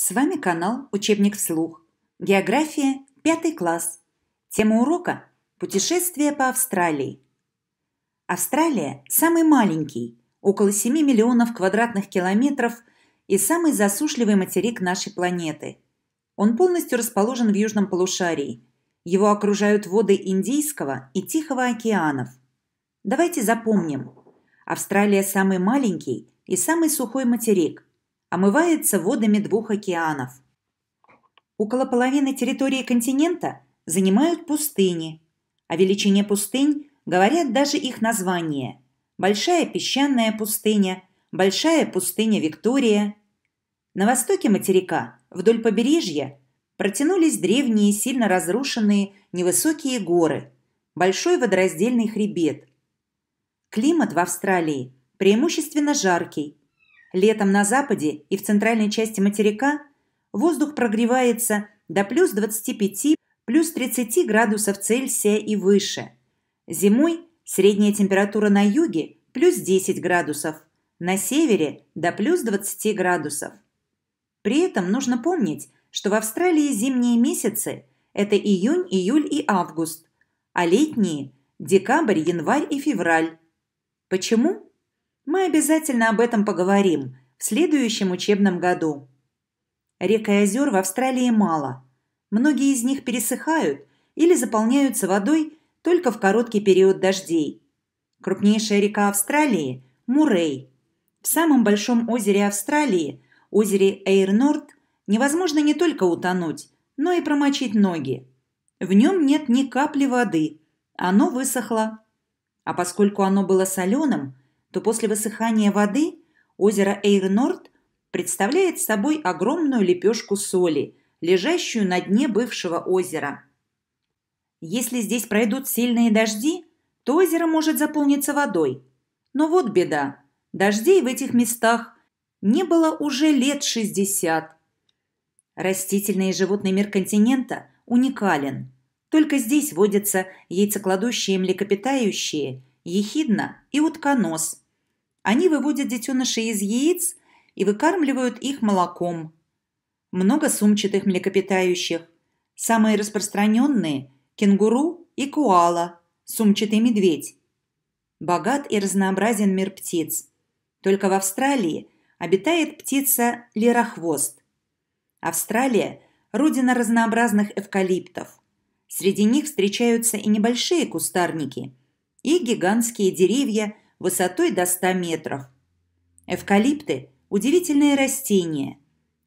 С вами канал «Учебник вслух». География, пятый класс. Тема урока – путешествие по Австралии. Австралия – самый маленький, около 7 миллионов квадратных километров и самый засушливый материк нашей планеты. Он полностью расположен в южном полушарии. Его окружают воды Индийского и Тихого океанов. Давайте запомним. Австралия – самый маленький и самый сухой материк омывается водами двух океанов. Около половины территории континента занимают пустыни, о а величине пустынь говорят даже их названия. Большая песчаная пустыня, Большая пустыня Виктория. На востоке материка, вдоль побережья, протянулись древние, сильно разрушенные, невысокие горы, большой водораздельный хребет. Климат в Австралии преимущественно жаркий, Летом на западе и в центральной части материка воздух прогревается до плюс 25, плюс 30 градусов Цельсия и выше. Зимой средняя температура на юге плюс 10 градусов, на севере до плюс 20 градусов. При этом нужно помнить, что в Австралии зимние месяцы – это июнь, июль и август, а летние – декабрь, январь и февраль. Почему? Мы обязательно об этом поговорим в следующем учебном году. Рек и озер в Австралии мало. Многие из них пересыхают или заполняются водой только в короткий период дождей. Крупнейшая река Австралии – Мурей. В самом большом озере Австралии, озере Эйр-Норд, невозможно не только утонуть, но и промочить ноги. В нем нет ни капли воды, оно высохло. А поскольку оно было соленым – то после высыхания воды озеро Эйр-Норд представляет собой огромную лепешку соли, лежащую на дне бывшего озера. Если здесь пройдут сильные дожди, то озеро может заполниться водой. Но вот беда. Дождей в этих местах не было уже лет 60. Растительный и животный мир континента уникален. Только здесь водятся яйцекладущие млекопитающие, ехидна и утконос – они выводят детенышей из яиц и выкармливают их молоком. Много сумчатых млекопитающих. Самые распространенные – кенгуру и куала, сумчатый медведь. Богат и разнообразен мир птиц. Только в Австралии обитает птица лирохвост. Австралия – родина разнообразных эвкалиптов. Среди них встречаются и небольшие кустарники, и гигантские деревья – высотой до 100 метров. Эвкалипты – удивительные растения.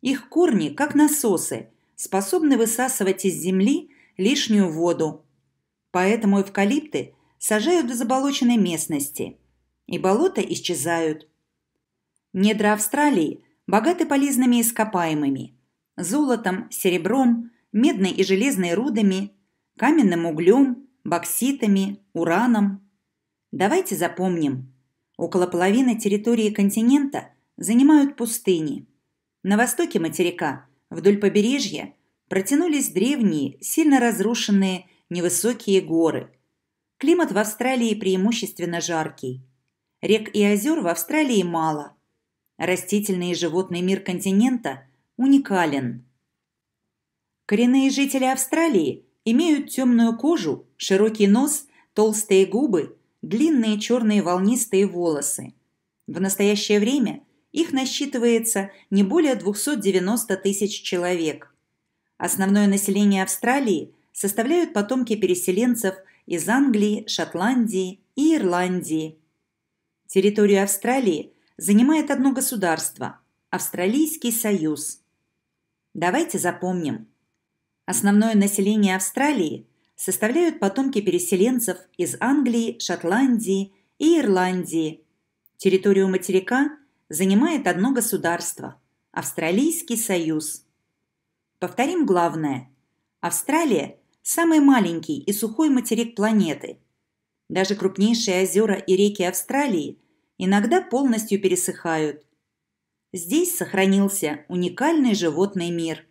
Их корни, как насосы, способны высасывать из земли лишнюю воду. Поэтому эвкалипты сажают в заболоченной местности, и болота исчезают. Недра Австралии богаты полезными ископаемыми – золотом, серебром, медной и железной рудами, каменным углем, бокситами, ураном – Давайте запомним. Около половины территории континента занимают пустыни. На востоке материка, вдоль побережья, протянулись древние, сильно разрушенные невысокие горы. Климат в Австралии преимущественно жаркий. Рек и озер в Австралии мало. Растительный и животный мир континента уникален. Коренные жители Австралии имеют темную кожу, широкий нос, толстые губы – длинные черные волнистые волосы. В настоящее время их насчитывается не более 290 тысяч человек. Основное население Австралии составляют потомки переселенцев из Англии, Шотландии и Ирландии. Территорию Австралии занимает одно государство – Австралийский союз. Давайте запомним. Основное население Австралии – составляют потомки переселенцев из Англии, Шотландии и Ирландии. Территорию материка занимает одно государство – Австралийский союз. Повторим главное. Австралия – самый маленький и сухой материк планеты. Даже крупнейшие озера и реки Австралии иногда полностью пересыхают. Здесь сохранился уникальный животный мир –